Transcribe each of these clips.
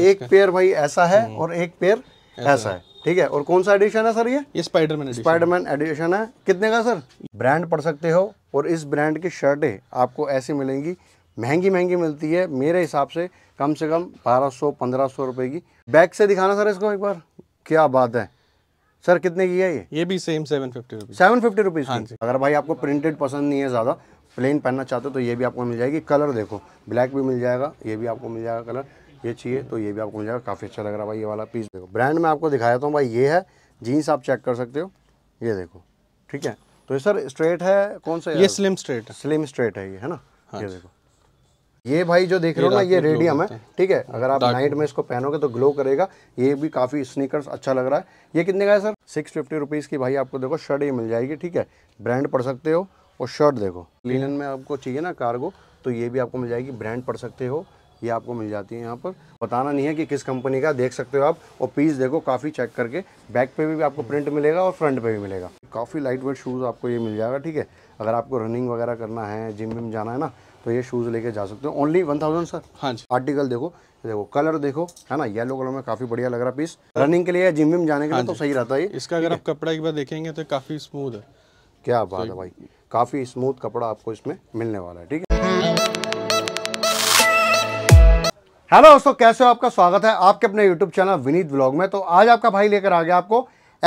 एक पेयर भाई ऐसा है हम्म। और एक पेयर ऐसा, है ठीक है और कौन सा एडिशन है सर ये ये स्पाइडरमैन स्पाइडरमैन एडिशन है कितने का सर ब्रांड पढ़ सकते हो और इस ब्रांड की शर्टें आपको ऐसी मिलेंगी महंगी महंगी मिलती है मेरे हिसाब से कम से कम बारह सौ पंद्रह सौ रुपए की बैक से दिखाना सर इसको एक बार क्या बात है सर कितने की है ये ये भी same seven fifty rupees seven fifty rupees हाँ जी अगर भाई आपको प्रिंटेड पसंद नहीं है ज़्यादा प्लेन पहनना चाहते हो तो ये भी आपको मिल जाएगी कलर देखो ब्लैक भी मिल जाएगा ये भी आपको मिल जाएगा कलर ये चाहिए तो ये भी आपको मिल जाएगा काफ़ी अच्छा लग रहा है भाई ये वाला पीस देखो ब्रांड में आपको दिखाया था तो भाई ये है जीन्स आप चेक कर सकते हो ये देखो ठीक है तो ये सर स्ट्रेट है कौन सा ये स्लिम स्ट्रेट स्लिम स्ट्रेट है ये है ना हाँ ये देखो ये भाई जो देख रहे हो ना ये रेडियम है ठीक है अगर आप नाइट में इसको पहनोगे तो ग्लो करेगा ये भी काफ़ी स्नीकर्स अच्छा लग रहा है ये कितने का है सर सिक्स फिफ्टी रुपीज़ की भाई आपको देखो शर्ट ये मिल जाएगी ठीक है ब्रांड पढ़ सकते हो और शर्ट देखो लिनन में आपको चाहिए ना कार्गो तो ये भी आपको मिल जाएगी ब्रांड पढ़ सकते हो ये आपको मिल जाती है यहाँ पर बताना नहीं है कि किस कंपनी का देख सकते हो आप और पीस देखो काफ़ी चेक करके बैक पे भी आपको प्रिंट मिलेगा और फ्रंट पे भी मिलेगा काफ़ी लाइट वेट शूज़ आपको ये मिल जाएगा ठीक है अगर आपको रनिंग वगैरह करना है जिम विम जाना है ना तो ये शूज़ लेके जा सकते हो ओनली वन थाउजेंड सर हाँ जी आर्टिकल देखो देखो कलर देखो है ना येलो कलर में काफी बढ़िया लग रहा है पीस रनिंग के लिए जिम विम जाने के लिए हाँ तो सही रहता है इसका अगर आप कपड़ा एक बार देखेंगे तो काफ़ी स्मूथ है क्या बात है भाई काफ़ी स्मूथ कपड़ा आपको इसमें मिलने वाला है ठीक है हेलो दोस्तों कैसे हो आपका स्वागत है आपके अपने यूट्यूब चैनल विनीत ब्लॉग में तो आज आपका भाई लेकर आ गया आपको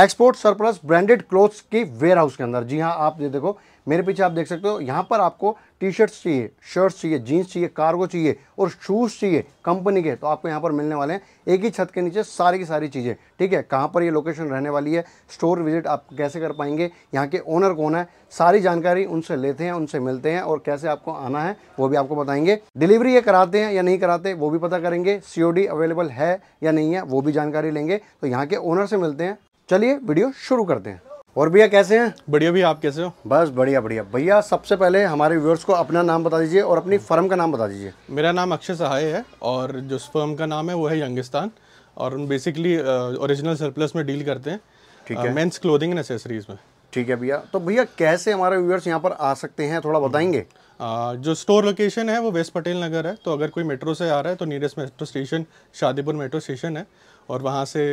एक्सपोर्ट सरप्लस ब्रांडेड क्लोथ्स की वेयर हाउस के अंदर जी हाँ आप ये देखो मेरे पीछे आप देख सकते हो यहाँ पर आपको टी शर्ट्स चाहिए शर्ट्स चाहिए जीन्स चाहिए कार्गो चाहिए और शूज़ चाहिए कंपनी के तो आपको यहाँ पर मिलने वाले हैं एक ही छत के नीचे सारी की सारी चीज़ें ठीक है कहाँ पर ये लोकेशन रहने वाली है स्टोर विजिट आप कैसे कर पाएंगे यहाँ के ओनर कौन है सारी जानकारी उनसे लेते हैं उनसे मिलते हैं और कैसे आपको आना है वो भी आपको बताएंगे डिलीवरी ये कराते हैं या नहीं कराते वो भी पता करेंगे सी अवेलेबल है या नहीं है वो भी जानकारी लेंगे तो यहाँ के ओनर से मिलते हैं चलिए वीडियो शुरू करते हैं और भैया कैसे हैं बढ़िया भैया आप कैसे हो बस बढ़िया बढ़िया भैया सबसे पहले हमारे व्यूअर्स को अपना नाम बता दीजिए और अपनी फर्म हम्म। का नाम बता दीजिए मेरा नाम अक्षय सहाय है और जो फर्म का नाम है वो है यंगिस्तान और हम बेसिकली ओरिजिनल सरप्लस में डील करते हैं ठीक है मेंस क्लोथिंग एंड एसेसरीज में ठीक है भैया तो भैया कैसे हमारे व्यूअर्स यहाँ पर आ सकते हैं थोड़ा हम्म। बताएंगे आ, जो स्टोर लोकेशन है वो वेस्ट पटेल नगर है तो अगर कोई मेट्रो से आ रहा है तो nearest metro station Shadipur metro station है और वहाँ से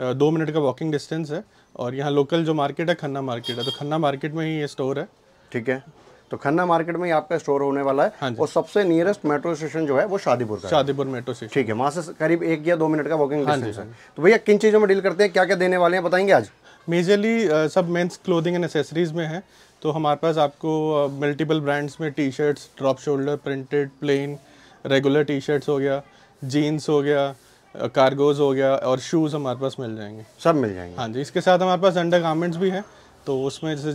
दो मिनट का वॉकिंग डिस्टेंस है और यहाँ लोकल जो मार्केट है खन्ना मार्केट है तो खन्ना मार्केट में ही ये स्टोर है ठीक है तो खन्ना मार्केट में ही आपका स्टोर होने वाला है हाँ और सबसे नियरेस्ट मेट्रो स्टेशन जो है वो शादीपुर का शादीपुर मेट्रो स्टेशन ठीक है वहाँ से करीब एक या दो मिनट का वॉकिंग डिस्टेंस हाँ हाँ है तो भैया किन चीज़ों में डील करते हैं क्या क्या देने वाले हैं बताएंगे आज मेजरली सब मेंस क्लोथिंग एंड एसेसरीज में है तो हमारे पास आपको मल्टीपल ब्रांड्स में T shirts drop shoulder printed plain regular T shirts हो गया जीन्स हो गया कार्गोज हो गया और शूज़ हमारे पास मिल जाएंगे सब मिल जाएंगे हाँ जी इसके साथ हमारे पास अंडर गारमेंट्स भी हैं तो उसमें जैसे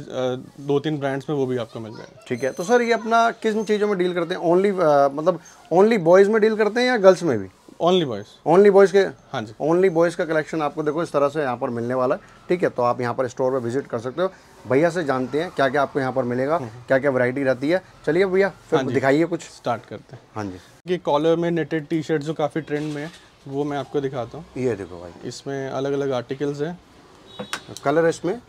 दो तीन ब्रांड्स में वो भी आपको मिल जाएगा ठीक है तो सर ये अपना किस चीज़ों में डील करते हैं ओनली मतलब ओनली बॉयज़ में डील करते हैं या गर्ल्स में भी ओनली बॉयज ओनली बॉयज के हाँ जी ओनली बॉयज का कलेक्शन आपको देखो इस तरह से यहाँ पर मिलने वाला है ठीक है तो आप यहाँ पर स्टोर पर विजिट कर सकते हो भैया से जानते हैं क्या क्या आपको यहाँ पर मिलेगा क्या क्या वैरायटी रहती है चलिए भैया फिर हाँ दिखाइए कुछ स्टार्ट करते हैं हाँ जी कॉलर में नेटेड टी शर्ट जो काफ़ी ट्रेंड में है वो मैं आपको दिखाता हूँ ये देखो भाई इसमें अलग अलग आर्टिकल्स हैं कलर है इसमें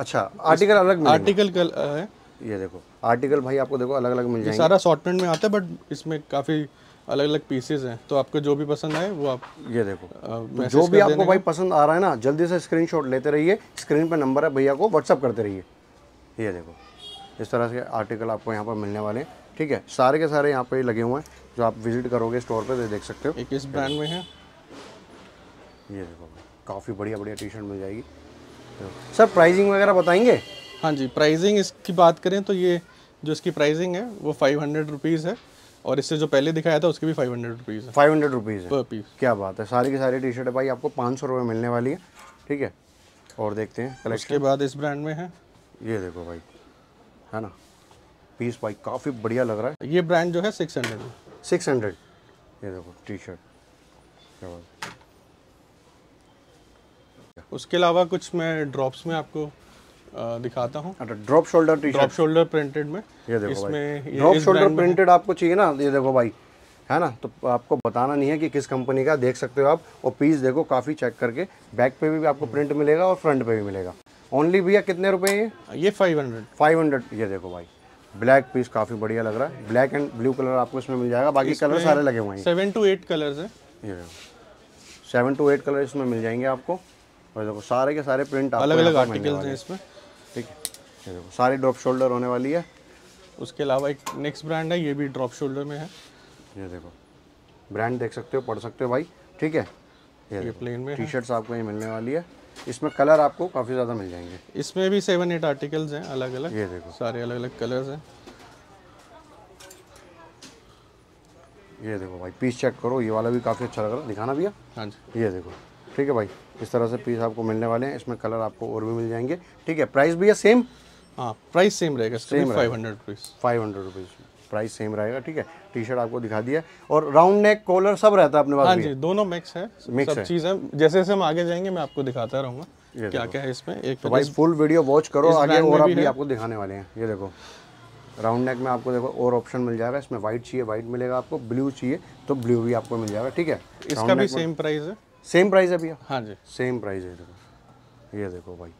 अच्छा आर्टिकल अलग आर्टिकल कल है ये देखो आर्टिकल भाई आपको देखो अलग अलग मिल जाएंगे सारा शॉर्टमेंट में आता है बट इसमें काफ़ी अलग अलग पीसेज हैं तो आपको जो भी पसंद आए वो आप ये देखो आ, तो जो भी आपको भाई पसंद आ रहा है ना जल्दी से स्क्रीन लेते रहिए स्क्रीन पर नंबर है भैया को व्हाट्सअप करते रहिए ये देखो इस तरह से आर्टिकल आपको यहाँ पर मिलने वाले हैं ठीक है सारे के सारे यहाँ पर लगे हुए हैं जो आप विजिट करोगे स्टोर पे तो देख सकते हो एक इस ब्रांड में है ये देखो काफ़ी बढ़िया बढ़िया टी शर्ट मिल जाएगी तो सर प्राइसिंग वगैरह बताएंगे हाँ जी प्राइसिंग इसकी बात करें तो ये जो इसकी प्राइसिंग है वो फाइव हंड्रेड रुपीज़ है और इससे जो पहले दिखाया था उसके भी फाइव हंड्रेड रुपीज़ है फाइव हंड्रेड रुपीज़ है पर पीस क्या बात है सारी की सारी टी शर्ट है भाई आपको पाँच सौ रुपये मिलने वाली है ठीक है और देखते हैं कलेक्शन के बाद इस ब्रांड में है ये देखो भाई है ना पीस भाई काफ़ी बढ़िया लग रहा है ये ब्रांड जो है सिक्स हंड्रेड सिक्स हंड्रेड ये देखो टी शर्ट उसके अलावा कुछ मैं ड्रॉप्स में आपको दिखाता हूँ drop shoulder T drop shoulder printed में ये देखो इसमें ड्रॉप शोल्डर प्रिंटेड आपको चाहिए ना ये देखो भाई है ना तो आपको बताना नहीं है कि किस कंपनी का देख सकते हो आप और पीस देखो काफ़ी चेक करके बैक पे भी आपको प्रिंट मिलेगा और फ्रंट पे भी मिलेगा ओनली भैया कितने रुपए ये ये फाइव हंड्रेड फाइव हंड्रेड ये देखो भाई ब्लैक पीस काफी बढ़िया लग रहा है ब्लैक एंड ब्लू कलर आपको इसमें मिल जाएगा बाकी कलर सारे लगे हुए हैं सेवन टू एट कलर है ये सेवन टू एट कलर इसमें मिल जाएंगे आपको और देखो सारे के सारे प्रिंट आपको अलग अलग आर्टिकल्स हैं इसमें ठीक है देखो सारी ड्रॉप शोल्डर होने वाली है उसके अलावा एक नेक्स्ट ब्रांड है ये भी ड्रॉप शोल्डर में है ये देखो ब्रांड देख सकते हो पढ़ सकते हो भाई ठीक है ये, ये प्लेन में टी शर्ट्स आपको ये मिलने वाली है इसमें कलर आपको काफ़ी ज़्यादा मिल जाएंगे इसमें भी सेवन एट आर्टिकल्स हैं अलग अलग ये देखो सारे अलग अलग कलर्स हैं ये देखो भाई पीस चेक करो ये वाला भी काफ़ी अच्छा लग रहा है दिखाना भैया हाँ जी ये देखो ठीक है भाई इस तरह से पीस आपको मिलने वाले हैं इसमें कलर आपको और भी मिल जाएंगे ठीक है प्राइस भैया सेम हाँ प्राइस सेम रहेगा same five hundred rupees five hundred rupees price same रहेगा ठीक है टी शर्ट आपको दिखा दिया और राउंड नेक कॉलर सब रहता है अपने पास हाँ जी दोनों मिक्स है मिक्स सब चीज़ है जैसे जैसे हम आगे जाएंगे मैं आपको दिखाता रहूंगा क्या क्या है इसमें एक तो, तो भाई फुल वीडियो वॉच करो आगे और आप भी आपको दिखाने वाले हैं ये देखो राउंड नेक में आपको देखो और ऑप्शन मिल जाएगा इसमें व्हाइट चाहिए वाइट मिलेगा आपको ब्लू चाहिए तो ब्लू भी आपको मिल जाएगा ठीक है इसका भी सेम प्राइस है सेम प्राइस है भैया हाँ जी सेम प्राइस है देखो ये देखो भाई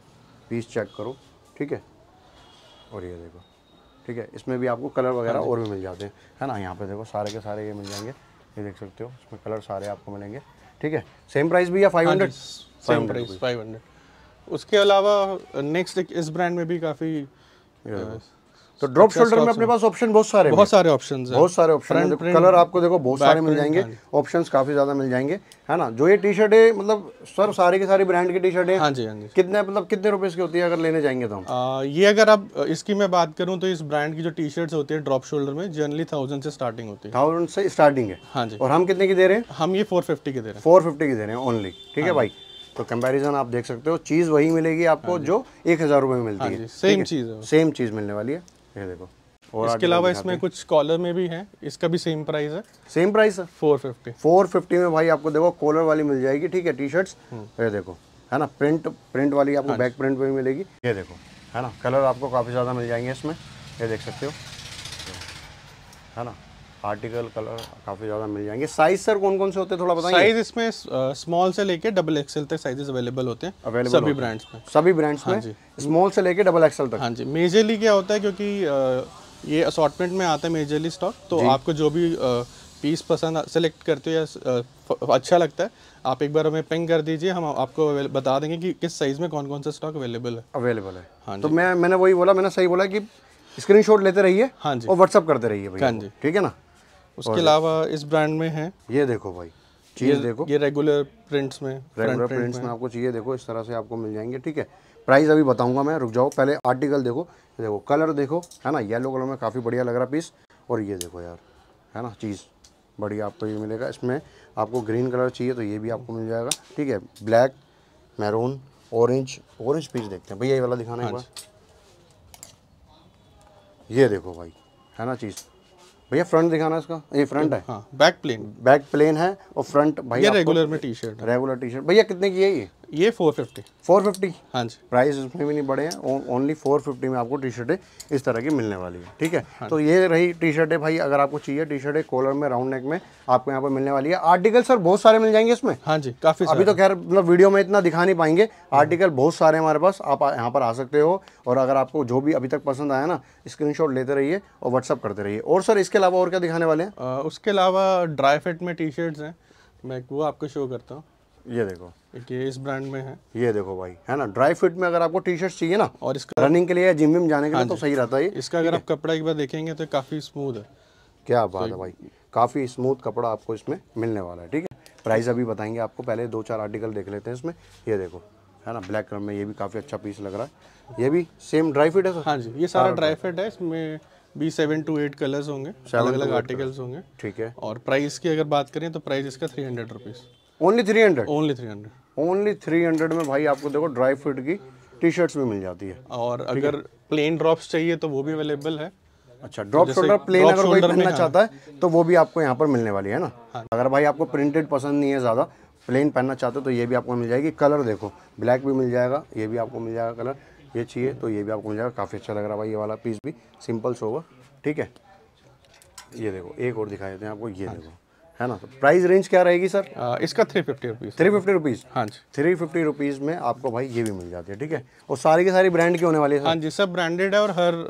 पीस चेक करो ठीक है और ये देखो ठीक है इसमें भी आपको कलर वगैरह हाँ और भी मिल जाते हैं है ना यहाँ पे देखो सारे के सारे ये मिल जाएंगे ये देख सकते हो इसमें कलर सारे आपको मिलेंगे ठीक है सेम प्राइस भी या five hundred same price five hundred उसके अलावा नेक्स्ट इस ब्रांड में भी काफ़ी तो ड्रॉप अच्छा शोल्डर में अपने पास ऑप्शन बहुत सारे बहुत सारे ऑप्शन बहुत सारे ऑप्शन कलर आपको देखो बहुत सारे मिल जाएंगे ऑप्शन काफी ज्यादा मिल जाएंगे है ना जो ये टी शर्ट है मतलब सर सारे के सारी ब्रांड की टी शर्ट है हाँ जी हाँ जी कितने मतलब कितने रुपए की होती है अगर लेने जाएंगे तो ये अगर आप इसकी मैं बात करूँ तो इस ब्रांड की जो टी शर्ट होती है ड्रॉप शोल्डर में जनरली थाउजेंड से स्टार्टिंग होती है थाउजेंड से स्टार्टिंग है हाँ जी और हम कितने की दे रहे हैं हम ये फोर फिफ्टी दे रहे हैं फोर फिफ्टी की दे रहे हैं ओनली ठीक है हाँ भाई तो कंपैरिजन आप देख सकते हो चीज़ वही मिलेगी आपको हाँ जो एक हज़ार रुपए में मिलती हाँ है सेम चीज़ सेम चीज़ मिलने वाली है ये देखो और इसके अलावा इसमें कुछ कॉलर में भी है इसका भी सेम प्राइस है सेम प्राइस है फोर फिफ्टी फोर फिफ्टी में भाई आपको देखो कॉलर वाली मिल जाएगी ठीक है टी शर्ट्स हम्म। ये देखो है ना प्रिंट प्रिंट वाली आपको बैक हाँ प्रिंट में मिलेगी ये देखो है ना कलर आपको काफ़ी ज़्यादा मिल जाएंगे इसमें ये देख सकते हो है ना आर्टिकल कलर काफ़ी ज़्यादा मिल जाएंगे साइज सर कौन कौन से होते हैं थोड़ा बताइए साइज इसमें स्मॉल से लेके डबल एक्सएल तक साइजेस अवेलेबल होते हैं अवेलेबल सभी ब्रांड्स में सभी ब्रांड्स हाँ में स्मॉल से लेके डबल एक्सएल तक हाँ जी मेजरली क्या होता है क्योंकि ये असॉटमेंट में आता है मेजरली स्टॉक तो आपको जो भी पीस पसंद सेलेक्ट करते हो या अच्छा लगता है आप एक बार हमें पिंग कर दीजिए हम आपको बता देंगे कि किस साइज़ में कौन कौन सा स्टॉक अवेलेबल है अवेलेबल है हाँ तो मैं मैंने वही बोला मैंने सही बोला कि स्क्रीनशॉट लेते रहिए हाँ जी और व्हाट्सअप करते रहिए भाई हाँ जी ठीक है ना उसके अलावा इस ब्रांड में है ये देखो भाई चीज़ देखो ये रेगुलर प्रिंट्स में रेगुलर प्रिंट्स में आपको चाहिए देखो इस तरह से आपको मिल जाएंगे ठीक है प्राइस अभी बताऊंगा मैं रुक जाओ पहले आर्टिकल देखो देखो कलर देखो है ना येलो कलर में काफ़ी बढ़िया लग रहा पीस और ये देखो यार है ना चीज़ बढ़िया आपको ये मिलेगा इसमें आपको ग्रीन कलर चाहिए तो ये भी आपको मिल जाएगा ठीक है black maroon orange orange piece देखते हैं भैया ये वाला दिखाना है हाँ ये देखो भाई है ना चीज़ भैया फ्रंट दिखाना इसका ये फ्रंट है हाँ बैक प्लेन बैक प्लेन है और फ्रंट भैया रेगुलर में T shirt regular T shirt भैया कितने की है ये ये 450 450 हाँ जी प्राइस उसमें भी नहीं बढ़े हैं ओनली 450 में आपको टी शर्टें इस तरह की मिलने वाली है ठीक है हाँ तो ये रही टी शर्टें भाई अगर आपको चाहिए टी शर्टें कॉलर में राउंड नेक में आपको यहाँ पर मिलने वाली है आर्टिकल सर बहुत सारे मिल जाएंगे इसमें हाँ जी काफ़ी अभी तो खैर मतलब वीडियो में इतना दिखा नहीं पाएंगे आर्टिकल हाँ। बहुत सारे हमारे पास आप यहाँ पर आ सकते हो और अगर आपको जो भी अभी तक पसंद आया ना स्क्रीन लेते रहिए और व्हाट्सअप करते रहिए और सर इसके अलावा और क्या दिखाने वाले हैं उसके अलावा ड्राई फिट में टी शर्ट्स हैं मैं वो आपको शो करता हूँ ये देखो ये इस ब्रांड में है ये देखो भाई है ना ड्राई फिट में अगर आपको टी शर्ट चाहिए ना और इसका रनिंग के लिए जिम विम जाने के लिए हाँ तो सही रहता है इसका अगर आप कपड़ा एक बार देखेंगे तो काफ़ी स्मूथ है क्या बात है भाई काफ़ी स्मूथ कपड़ा आपको इसमें मिलने वाला है ठीक है प्राइस अभी बताएंगे आपको पहले दो चार आर्टिकल देख लेते हैं इसमें ये देखो है ना ब्लैक कलर में ये भी काफ़ी अच्छा पीस लग रहा है ये भी सेम ड्राई फिट है हाँ जी ये सारा ड्राई फिट है इसमें बी सेवन टू एट कलर्स होंगे अलग अलग आर्टिकल्स होंगे ठीक है और प्राइस की अगर बात करें तो प्राइस इसका three hundred rupees only three hundred only three hundred only three hundred में भाई आपको देखो ड्राई फ्रूट की टी शर्ट्स भी मिल जाती है और अगर प्लेन ड्रॉप्स चाहिए तो वो भी अवेलेबल है अच्छा ड्रॉप शोल्डर प्लेन अगर कोई पहनना हाँ। चाहता है तो वो भी आपको यहाँ पर मिलने वाली है ना हाँ। अगर भाई आपको प्रिंटेड पसंद नहीं है ज़्यादा प्लेन पहनना चाहते हो तो ये भी आपको मिल जाएगी कलर देखो ब्लैक भी मिल जाएगा ये भी आपको मिल जाएगा कलर ये चाहिए तो ये भी आपको मिल जाएगा काफ़ी अच्छा लग रहा है भाई ये वाला पीस भी सिंपल होगा ठीक है ये देखो एक और दिखाई देते हैं आपको ये हाँ। देखो है ना प्राइस तो रेंज क्या रहेगी सर आ, इसका three fifty rupees three fifty rupees हाँ जी थ्री फिफ्टी रुपीज़ में आपको भाई ये भी मिल जाती है ठीक है और सारी की सारी ब्रांड की होने वाली है हाँ जी सब ब्रांडेड है और हर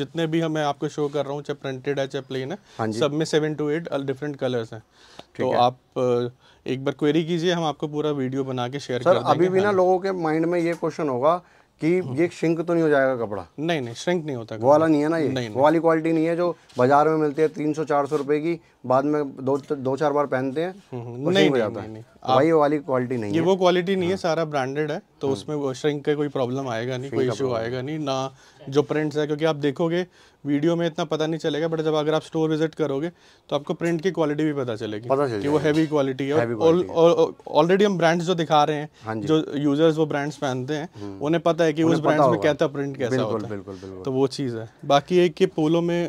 जितने भी हमें आपको शो कर रहा हूँ चाहे प्रिंटेड है चाहे प्लेन है हाँ जी सब में seven to eight different colours हैं तो है। आप एक बार क्वेरी कीजिए हम आपको पूरा वीडियो बना के शेयर सर अभी भी ना हाँ लोगों के माइंड में ये क्वेश्चन होगा कि ये श्रिंक तो नहीं हो जाएगा कपड़ा नहीं नहीं श्रिंक नहीं होता वो वाला नहीं है ना ये नहीं, वो वाली क्वालिटी नहीं है जो बाजार में मिलती है तीन सौ चार सौ रुपए की बाद में दो दो चार बार पहनते हैं हम्म, हम्म। नहीं, नहीं, नहीं, नहीं वही वाली क्वालिटी नहीं ये है वो क्वालिटी नहीं है हाँ। सारा ब्रांडेड है तो हाँ। उसमें श्रिंक का कोई प्रॉब्लम आएगा नहीं कोई इशू आएगा नहीं ना जो प्रिंट्स है क्योंकि आप देखोगे वीडियो में इतना पता नहीं चलेगा बट जब अगर आप स्टोर विजिट करोगे तो आपको प्रिंट की क्वालिटी भी पता चलेगी पता कि वो हैवी क्वालिटी है ऑलरेडी हम ब्रांड्स जो दिखा रहे हैं हाँ जो यूजर्स वो ब्रांड्स पहनते हैं हम्म। उन्हें पता है कि उस ब्रांड्स में कैसा प्रिंट कैसा होता है तो वो चीज़ है बाकी एक पोलो में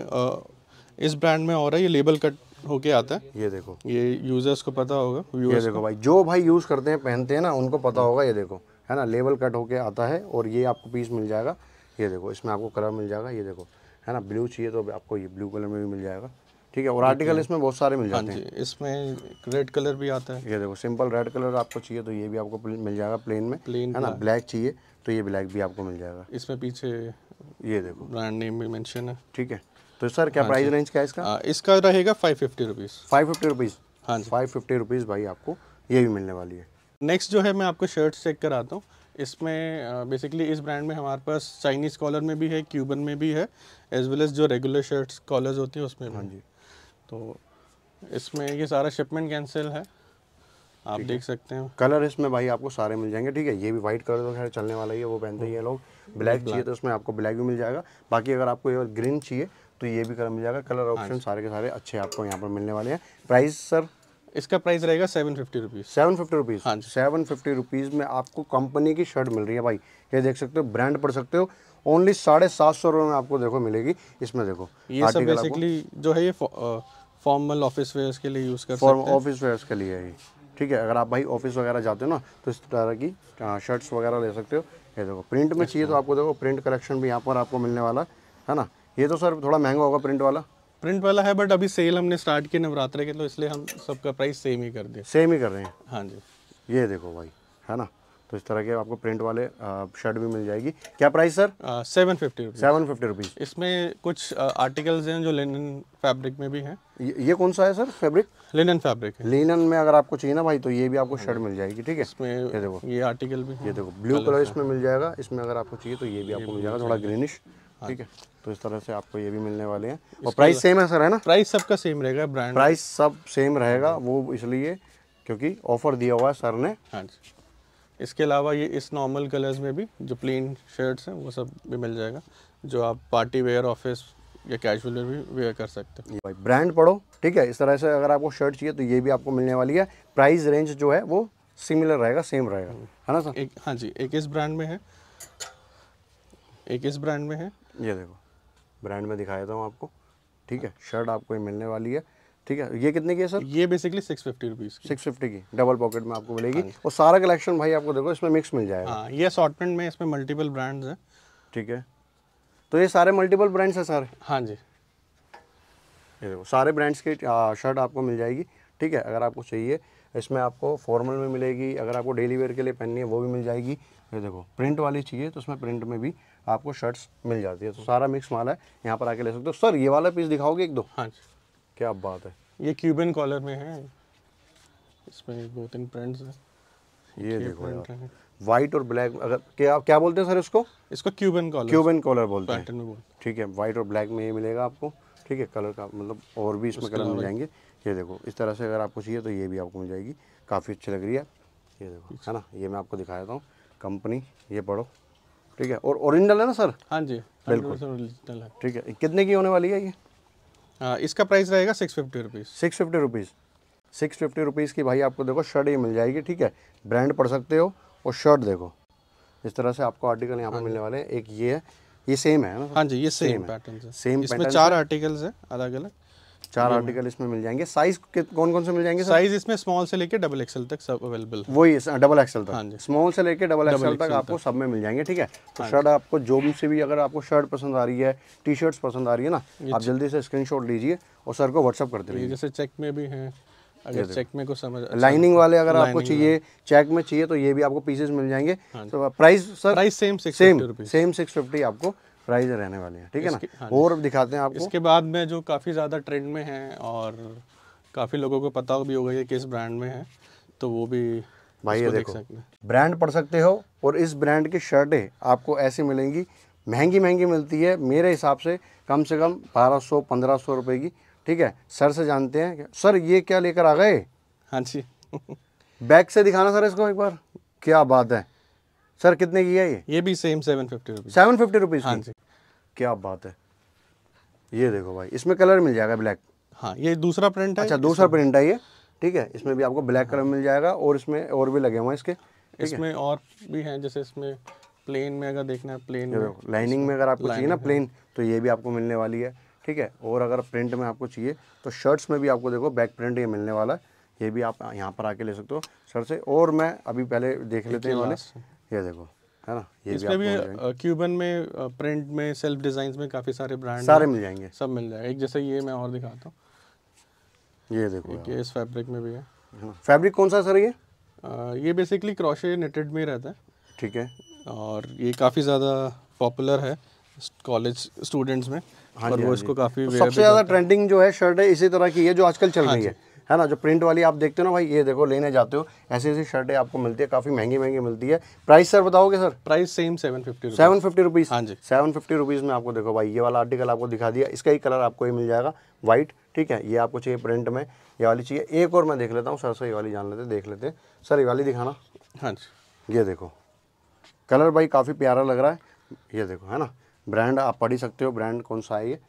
इस ब्रांड में हो रहा है ये लेबल कट होके आता है ये देखो ये यूजर्स को पता होगा ये देखो भाई जो भाई यूज करते हैं पहनते हैं ना उनको पता होगा ये देखो है ना लेवल कट होके आता है और ये आपको पीस मिल जाएगा ये देखो इसमें आपको कलर मिल जाएगा ये देखो है ना ब्लू चाहिए तो आपको ये ब्लू कलर में भी मिल जाएगा ठीक है और आर्टिकल इसमें बहुत सारे मिल जाते हाँ हैं इसमें रेड कलर भी आता है ये देखो सिंपल रेड कलर आपको चाहिए तो ये भी आपको मिल जाएगा प्लेन में प्लेन है ना ब्लैक चाहिए तो ये ब्लैक भी आपको मिल जाएगा इसमें पीछे ये देखो ब्रांड नेम भी मेंशन है ठीक है तो सर क्या प्राइस हाँ रेंज क्या है इसका आ, इसका रहेगा five fifty rupees five fifty rupees हाँ जी फाइव फिफ्टी रुपीज़ भाई आपको ये भी मिलने वाली है नेक्स्ट जो है मैं आपको शर्ट्स चेक कराता हूँ इसमें बेसिकली इस ब्रांड में हमारे पास चाइनीज़ कॉलर में भी है क्यूबन में भी है एज वेल एज़ जो रेगुलर शर्ट्स कॉलर्स होती हाँ है उसमें हाँ जी तो इसमें ये सारा शिपमेंट कैंसिल है आप देख सकते हैं कलर इसमें भाई आपको सारे मिल जाएंगे ठीक है ये भी वाइट कलर तो खैर चलने वाला ही है वो पहनते ही हाँ। है लोग ब्लैक चाहिए तो उसमें आपको ब्लैक भी मिल जाएगा बाकी अगर आपको ये ग्रीन चाहिए तो ये भी कलर मिल जाएगा कलर ऑप्शन हाँ सारे के सारे अच्छे आपको यहाँ पर मिलने वाले हैं प्राइस सर इसका प्राइस रहेगा seven fifty rupees seven fifty rupees हाँ जी सेवन फिफ्टी रुपीज़ में आपको कंपनी की शर्ट मिल रही है भाई ये देख सकते हो ब्रांड पढ़ सकते हो ओनली साढ़े सात सौ रुपये में आपको देखो मिलेगी इसमें देखो ये सब बेसिकली जो है ये फॉर्मल ऑफिस वेयर्स के लिए यूज़ कर फॉर्मल ऑफिस वेयर्स के लिए है ठीक है अगर आप भाई ऑफिस वगैरह जाते हो ना तो इस तरह की शर्ट्स वगैरह ले सकते हो ये देखो प्रिंट में अच्छा। चाहिए तो आपको देखो प्रिंट कलेक्शन भी यहाँ पर आपको मिलने वाला है ना ये तो सर थोड़ा महंगा होगा प्रिंट वाला प्रिंट वाला है बट अभी सेल हमने स्टार्ट किया नवरात्रे के तो इसलिए हम सबका प्राइस सेम ही कर दिए सेम ही कर रहे हैं हाँ जी ये देखो भाई है ना तो इस तरह के आपको प्रिंट वाले शर्ट भी मिल जाएगी क्या price sir seven fifty seven fifty rupees इसमें कुछ आ, आर्टिकल्स हैं जो लिनन फैब्रिक में भी हैं ये, ये कौन सा है sir fabric linen fabric linen में अगर आपको चाहिए ना भाई तो ये भी आपको शर्ट मिल जाएगी ठीक है इसमें ये देखो ये आर्टिकल भी ये देखो ब्लू कलर इसमें मिल जाएगा इसमें अगर आपको चाहिए तो ये भी आपको मिल जाएगा थोड़ा ग्रीनिश हाँ, ठीक है तो इस तरह से आपको ये भी मिलने वाले हैं और प्राइस सेम है सर है ना प्राइस सबका सेम रहेगा ब्रांड प्राइस सब सेम रहेगा वो इसलिए क्योंकि ऑफर दिया हुआ है सर ने हाँ जी इसके अलावा ये इस नॉर्मल कलर्स में भी जो प्लेन शर्ट्स हैं वो सब भी मिल जाएगा जो आप पार्टी वेयर ऑफिस या कैजुअल भी वेयर कर सकते हैं भाई ब्रांड पढ़ो ठीक है इस तरह से अगर आपको शर्ट चाहिए तो ये भी आपको मिलने वाली है प्राइस रेंज जो है वो सिमिलर रहेगा सेम रहेगा हम्म। है ना सर एक हाँ जी एक इस ब्रांड में है एक इस ब्रांड में है ये देखो ब्रांड में दिखाया था आपको ठीक है शर्ट आपको ये मिलने वाली है ठीक है ये कितने की है सर ये basically six fifty rupees six fifty की डबल पॉकेट में आपको मिलेगी हाँ और सारा कलेक्शन भाई आपको देखो इसमें मिक्स मिल जाएगा हाँ ये असॉटमेंट में इसमें मल्टीपल ब्रांड्स हैं ठीक है तो ये सारे मल्टीपल ब्रांड्स हैं सारे हाँ जी ये देखो सारे ब्रांड्स की शर्ट आपको मिल जाएगी ठीक है अगर आपको चाहिए इसमें आपको फॉर्मल में मिलेगी अगर आपको डेली वेयर के लिए पहननी है वो भी मिल जाएगी ये देखो प्रिंट वाली चाहिए तो उसमें प्रिंट में भी आपको शर्ट्स मिल जाती है तो सारा मिक्स माल है यहाँ पर आके ले सकते हो सर ये वाला पीस दिखाओगे एक दो हाँ जी क्या बात है ये क्यूबन कॉलर में है इसमें दो तीन प्रिंट्स है ये देखो व्हाइट वाइट और ब्लैक अगर क्या क्या बोलते हैं सर इसको इसको क्यूबन कॉलर क्यूबन कॉलर बोलते हैं ठीक है वाइट और ब्लैक में ये मिलेगा आपको ठीक है कलर का मतलब और भी इसमें कलर मिल जाएंगे ये देखो इस तरह से अगर आपको चाहिए तो ये भी आपको मिल जाएगी काफ़ी अच्छी लग रही है ये देखो है ना ये मैं आपको दिखा देता हूँ कंपनी ये पढ़ो ठीक है और ओरिजिनल है ना सर हाँ जी हाँ बिल्कुल सर ओरिजिनल है ठीक है कितने की होने वाली है ये आ, इसका प्राइस रहेगा six fifty rupees six fifty rupees six fifty rupees की भाई आपको देखो शर्ट ये मिल जाएगी ठीक है ब्रांड पढ़ सकते हो और शर्ट देखो इस तरह से आपको आर्टिकल यहाँ पर हाँ मिलने वाले हैं एक ये है ये सेम है ना हाँ जी ये सेम, सेम पैटर्न सेम चार आर्टिकल्स है अलग अलग चार आर्टिकल हम्म। इसमें मिल जाएंगे साइज कौन कौन से मिल जाएंगे साइज इसमें स्मॉल से लेके डबल एक्सएल तक सब अवेलेबल वही डबल एक्सएल तक स्मॉल हाँ से लेके डबल एक्सएल तक आपको सब में मिल जाएंगे ठीक है हाँ तो शर्ट आपको जो भी से भी अगर आपको शर्ट पसंद आ रही है टी शर्ट पसंद आ रही है ना आप जल्दी से स्क्रीन लीजिए और सर को व्हाट्सअप कर दीजिए जैसे चेक में भी है अगर चेक में को समझ लाइनिंग अच्छा वाले अगर आपको चाहिए चेक में चाहिए तो ये भी आपको पीसेस मिल जाएंगे हाँ तो price sir price same six same same six fifty आपको प्राइस रहने वाले हैं ठीक है ना हाँ और दिखाते हैं आपको इसके बाद में जो काफ़ी ज़्यादा ट्रेंड में है और काफ़ी लोगों को पता भी होगा कि किस ब्रांड में है तो वो भी भाई ये देखो ब्रांड पढ़ सकते हो और इस ब्रांड की शर्टें आपको ऐसी मिलेंगी महंगी महंगी मिलती है मेरे हिसाब से कम से कम बारह सौ पंद्रह सौ रुपये की ठीक है सर से जानते हैं सर ये क्या लेकर आ गए हाँ जी बैक से दिखाना सर इसको एक बार क्या बात है सर कितने की है ये ये भी same seven fifty rupees seven fifty rupees हाँ जी क्या बात है ये देखो भाई इसमें कलर मिल जाएगा ब्लैक हाँ ये दूसरा प्रिंट है अच्छा दूसरा प्रिंट है ये ठीक है इसमें भी आपको ब्लैक कलर मिल जाएगा और इसमें और भी लगे हुए हैं इसके इसमें और भी हैं जैसे इसमें प्लेन में अगर देखना है प्लेन में लाइनिंग में अगर आपको चाहिए ना प्लेन तो ये भी आपको मिलने वाली है ठीक है और अगर प्रिंट में आपको चाहिए तो शर्ट्स में भी आपको देखो बैक प्रिंट ये मिलने वाला है ये भी आप यहाँ पर आके ले सकते हो सर से और मैं अभी पहले देख लेते हैं ये देखो है ना ये इसमें भी, भी क्यूबन में प्रिंट में सेल्फ डिजाइन में काफ़ी सारे ब्रांड सारे मिल जाएंगे सब मिल जाएगा एक जैसे ये मैं और दिखाता हूँ ये देखो ये इस फैब्रिक में भी है फैब्रिक हाँ। कौन सा सर ये ये बेसिकली क्रोशे नेटेड में रहता है ठीक है और ये काफ़ी ज़्यादा पॉपुलर है कॉलेज स्टूडेंट्स में हाँ और वो हाँ इसको काफ़ी तो सबसे ज़्यादा ट्रेंडिंग जो है शर्ट है इसी तरह की है जो आजकल चल हाँ रही है है ना जो प्रिंट वाली आप देखते हो ना भाई ये देखो लेने जाते हो ऐसी ऐसी शर्टें आपको मिलती है काफ़ी महंगी महंगी मिलती है प्राइस सर बताओगे sir price same seven fifty seven fifty rupees हाँ जी सेवन फिफ्टी रुपीज़ में आपको देखो भाई ये वाला आर्टिकल आपको दिखा दिया इसका ही कलर आपको ही मिल जाएगा वाइट ठीक है ये आपको चाहिए प्रिंट में ये वाली चाहिए एक और मैं देख लेता हूँ सर से ये वाली जान लेते देख लेते सर ये वाली दिखाना हाँ जी ये देखो कलर भाई काफ़ी प्यारा लग रहा है ये देखो है ना ब्रांड आप पढ़ ही सकते हो ब्रांड कौन सा है ये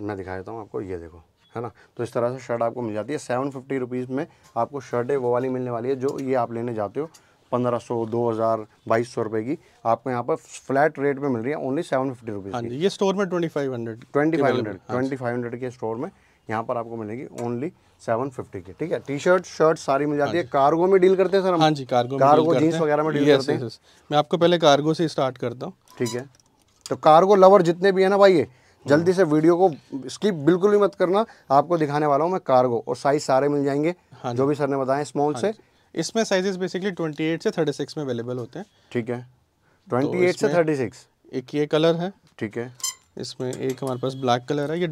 मैं दिखा देता हूँ आपको ये देखो है ना तो इस तरह से शर्ट आपको मिल जाती है सेवन फिफ्टी रुपीज़ में आपको शर्ट है वो वाली मिलने वाली है जो ये आप लेने जाते हो पंद्रह सौ दो हज़ार बाईस सौ रुपये की आपको यहाँ पर फ्लैट रेट में मिल रही है ओनली सेवन फिफ्टी रुपीज़ ये स्टोर में twenty five hundred twenty five hundred twenty five hundred के स्टोर में यहाँ पर आपको मिलेगी ओनली सेवन फिफ्टी की ठीक है टी शर्ट शर्ट सारी मिल जाती हाँ है कार्गो में डील करते हैं सर हाँ जी कार्गो कार्गो जीन्स वगैरह में डील करते हैं मैं आपको पहले कार्गो से स्टार्ट करता हूँ ठीक है तो कार्गो लवर जितने भी है ना भाई ये जल्दी से वीडियो को स्किप बिल्कुल भी मत करना आपको दिखाने वाला हूँ मैं कार्गो और साइज सारे मिल जाएंगे हाँ जो भी सर ने बताया स्मॉल हाँ से इसमें साइजेस बेसिकली 28 से 36 में अवेलेबल होते हैं ठीक है 28 तो से 36 एक ये कलर है ठीक है इसमें एक हमारे पास ब्लैक कलर है ये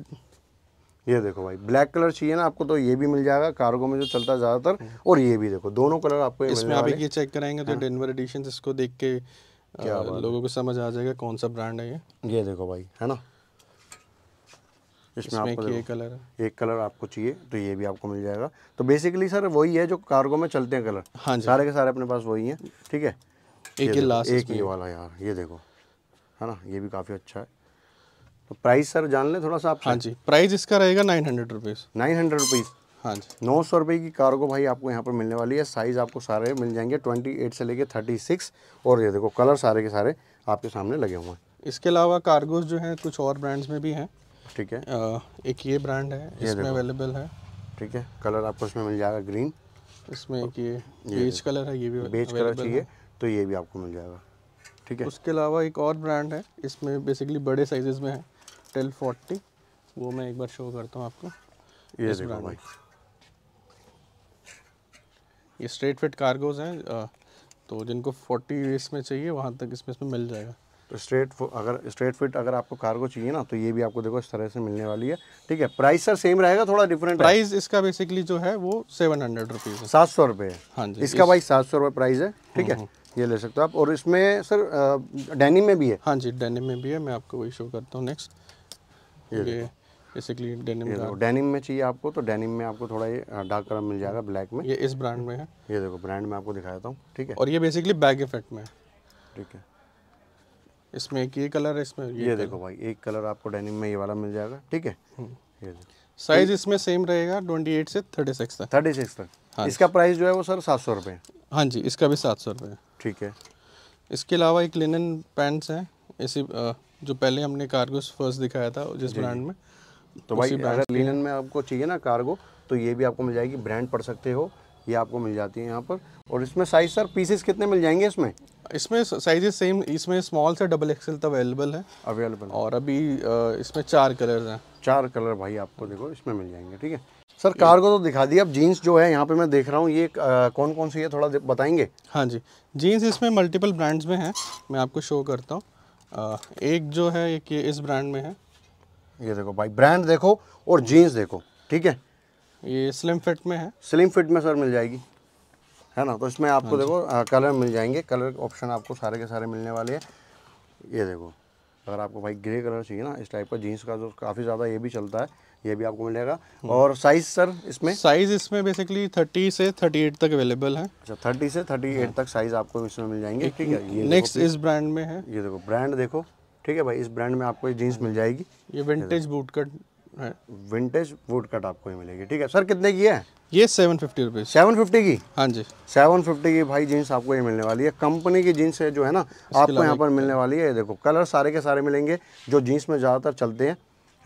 ये देखो भाई ब्लैक कलर चाहिए ना आपको तो ये भी मिल जाएगा कार्गो में जो चलता है ज़्यादातर और ये भी देखो दोनों कलर आपको इसमें आप ये चेक कराएंगे तो डेनवर हाँ। एडिशन इसको देख के लोगों को समझ आ जाएगा कौन सा ब्रांड है ये ये देखो भाई है ना इसमें आपको ये कलर है एक कलर आपको चाहिए तो ये भी आपको मिल जाएगा तो बेसिकली सर वही है जो कार्गो में चलते हैं कलर हाँ जी सारे के सारे अपने पास वही हैं ठीक है एक लास्ट एक ये वाला यार ये देखो है ना ये भी काफ़ी अच्छा है तो प्राइस सर जान लें थोड़ा सा आप हाँ जी प्राइस इसका रहेगा nine hundred rupees nine hundred rupees हाँ जी नौ सौ रुपये की कार्गो भाई आपको यहाँ पर मिलने वाली है साइज़ आपको सारे मिल जाएंगे ट्वेंटी एट से लेके थर्टी सिक्स और ये देखो कलर सारे के सारे आपके सामने लगे हुए हैं इसके अलावा कार्गोज जो हैं कुछ और ब्रांड्स में भी हैं ठीक है आ, एक ये ब्रांड है ये इसमें अवेलेबल है ठीक है कलर आपको इसमें मिल जाएगा ग्रीन इसमें एक ये बेज कलर है ये भी बेज कलर चाहिए तो ये भी आपको मिल जाएगा ठीक है उसके अलावा एक और ब्रांड है इसमें बेसिकली बड़े साइजेस में है टेल फोर्टी वो मैं एक बार शो करता हूँ आपको ये ये स्ट्रेट फिट कार्गोज हैं तो जिनको फोर्टी वेस में चाहिए वहाँ तक इसमें इसमें मिल जाएगा स्ट्रेट अगर स्ट्रेट फिट अगर आपको कार्गो चाहिए ना तो ये भी आपको देखो इस तरह से मिलने वाली है ठीक है प्राइस सर सेम रहेगा थोड़ा डिफरेंट प्राइस इसका बेसिकली जो है वो सेवन हंड्रेड रुपीज़ सात सौ रुपये हाँ जी इसका इस... भाई सात सौ रुपये प्राइस है ठीक है हम्म, हम्म। ये ले सकते हो आप और इसमें सर डेनिम में भी है हाँ जी डेनिम में भी है मैं आपको वही शो करता हूँ नेक्स्ट ये बेसिकली डेनिम डेनिम में चाहिए आपको तो डेनिम में आपको थोड़ा ये डार्क कलर मिल जाएगा ब्लैक में ये इस ब्रांड में है ये देखो ब्रांड में आपको दिखाता हूँ ठीक है और ये बेसिकली बैग इफेक्ट में है ठीक है इसमें एक ये कलर है इसमें ये, ये देखो भाई एक कलर आपको डेनिम में ये वाला मिल जाएगा ठीक है हम्म। ये साइज इसमें सेम रहेगा 28 से 36 तक 36 तक हाँ इसका प्राइस जो है वो सर सात सौ रुपये हाँ जी इसका भी सात सौ रुपये ठीक है इसके अलावा एक लिनन पैंट्स हैं इसी जो पहले हमने कार्गो फर्स्ट दिखाया था जिस ब्रांड में तो भाई अगर लिनन में आपको चाहिए ना कार्गो तो ये भी आपको मिल जाएगी ब्रांड पढ़ सकते हो ये आपको मिल जाती है यहाँ पर और इसमें साइज सर पीसेस कितने मिल जाएंगे इसमें इसमें साइजेस सेम इसमें स्मॉल से डबल एक्सल तक अवेलेबल है अवेलेबल और अभी इसमें चार कलर हैं चार कलर भाई आपको देखो इसमें मिल जाएंगे ठीक है सर कार को तो दिखा दिया अब जीन्स जो है यहाँ पे मैं देख रहा हूँ ये आ, कौन कौन सी है थोड़ा बताएंगे हाँ जी जीन्स इसमें मल्टीपल ब्रांड्स में है मैं आपको शो करता हूँ एक जो है एक इस ब्रांड में है ये देखो भाई ब्रांड देखो और जीन्स देखो ठीक है ये स्लिम फिट में है स्लिम फिट में सर मिल जाएगी है ना तो इसमें आपको हाँ देखो आ, कलर मिल जाएंगे कलर ऑप्शन आपको सारे के सारे मिलने वाले हैं ये देखो अगर आपको भाई ग्रे कलर चाहिए ना इस टाइप का जीन्स का जो काफ़ी ज़्यादा ये भी चलता है ये भी आपको मिलेगा हम्म। और साइज सर इसमें साइज इसमें बेसिकली थर्टी से थर्टी एट तक अवेलेबल है अच्छा थर्टी से थर्टी एट हाँ। तक साइज आपको इसमें मिल जाएंगे ठीक है ये नेक्स्ट इस ब्रांड में है ये देखो ब्रांड देखो ठीक है भाई इस ब्रांड में आपको ये जीन्स मिल जाएगी ये vintage boot cut vintage wood cut आपको ही मिलेगी ठीक है सर कितने की है ये seven fifty rupees seven fifty की हाँ जी सेवन फिफ्टी की भाई जीन्स आपको ये मिलने वाली है कंपनी की जीन्स है जो है ना आपको यहाँ पर मिलने वाली है ये देखो कलर सारे के सारे मिलेंगे जो जीन्स में ज़्यादातर चलते हैं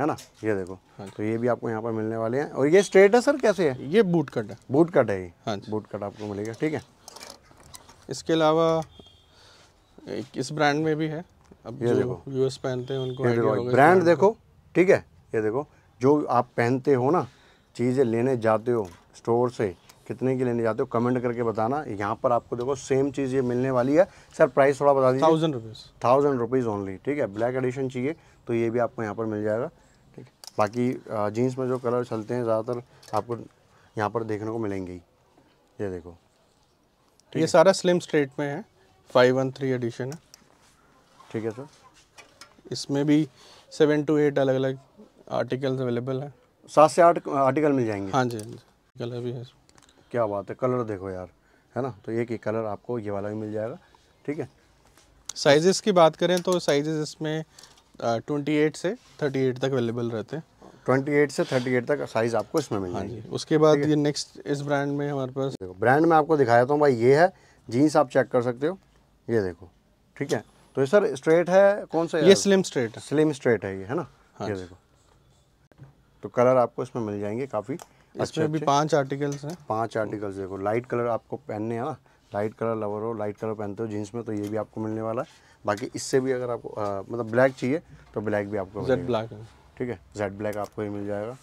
है ना ये देखो हाँ तो ये भी आपको यहाँ पर मिलने वाले हैं और ये स्ट्रेट है सर कैसे है ये बूट कट है बूट कट है ये हाँ जी बूट कट आपको मिलेगा ठीक है इसके अलावा इस ब्रांड में भी है अब ये देखो यूएस पहनते हैं उनको ब्रांड देखो ठीक है ये देखो जो आप पहनते हो ना चीज़ें लेने जाते हो स्टोर से कितने की लेने जाते हो कमेंट करके बताना यहाँ पर आपको देखो सेम चीज़ ये मिलने वाली है सर प्राइस थोड़ा बता दीजिए thousand rupees thousand rupees only ठीक है ब्लैक एडिशन चाहिए तो ये भी आपको यहाँ पर मिल जाएगा ठीक है बाकी जीन्स में जो कलर चलते हैं ज़्यादातर आपको यहाँ पर देखने को मिलेंगे ही ये देखो ये सारा स्लिम स्ट्रेट में है फाइव वन थ्री एडिशन है ठीक है सर इसमें भी सेवन टू एट अलग अलग आर्टिकल्स अवेलेबल हैं सात से आठ आर्टिकल मिल जाएंगे हाँ जी कलर हाँ भी है क्या बात है कलर देखो यार है ना तो एक ही कलर आपको ये वाला भी मिल जाएगा ठीक है साइजेस की बात करें तो साइजेस इसमें ट्वेंटी एट से थर्टी एट तक अवेलेबल रहते हैं ट्वेंटी एट से थर्टी एट तक साइज आपको इसमें मिल जाएगी हाँ उसके बाद ये नेक्स्ट इस ब्रांड में हमारे पास देखो ब्रांड में आपको दिखाया तो हूँ भाई ये है जीन्स आप चेक कर सकते हो ये देखो ठीक है तो ये सर स्ट्रेट है कौन सा ये स्लिम स्ट्रेट स्लिम स्ट्रेट है ये है ना हाँ ये देखो तो कलर आपको इसमें मिल जाएंगे काफ़ी इसमें भी पांच आर्टिकल्स हैं पांच आर्टिकल्स देखो लाइट कलर आपको पहनने हैं ना लाइट कलर लवर हो लाइट कलर पहनते हो जीन्स में तो ये भी आपको मिलने वाला है बाकी इससे भी अगर आपको आ, मतलब ब्लैक चाहिए तो ब्लैक भी आपको जेड ब्लैक है ठीक है जेड ब्लैक आपको ये मिल जाएगा